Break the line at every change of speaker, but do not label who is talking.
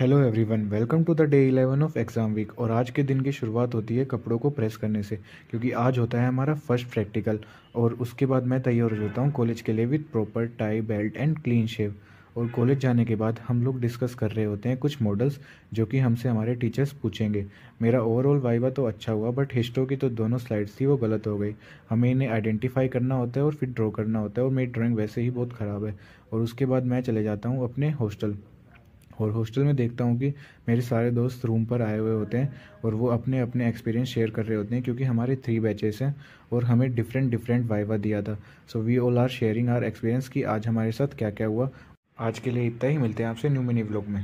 hello everyone welcome to the day eleven of exam week और आज के दिन की शुरुआत होती है कपड़ों को प्रेस करने से क्योंकि आज होता है हमारा फर्स्ट प्रैक्टिकल और उसके बाद मैं तैयार हो जाता हूँ कॉलेज के लिए with proper tie belt and clean shave और कॉलेज जाने के बाद हम लोग डिस्कस कर रहे होते हैं कुछ मॉडल्स जो कि हमसे हमारे टीचर्स पूछेंगे मेरा ओवरऑल वाइवा तो अच्छा हुआ बट हिस्टो की तो दोनों स्लाइड्स थी वो गलत हो गई हमें इन्हें आइडेंटिफाई करना होता है और फिर ड्रॉ करना होता है और मेरी ड्राइंग वैसे ही बहुत ख़राब है और उसके बाद मैं चले जाता हूँ अपने हॉस्टल और हॉस्टल में देखता हूँ कि मेरे सारे दोस्त रूम पर आए हुए होते हैं और वो अपने अपने एक्सपीरियंस शेयर कर रहे होते हैं क्योंकि हमारे थ्री बैचेस हैं और हमें डिफरेंट डिफरेंट वाइवा दिया था so we all are sharing our experience कि आज हमारे साथ क्या क्या हुआ आज के लिए इतना ही मिलते हैं आपसे न्यू मिनी ब्लॉग में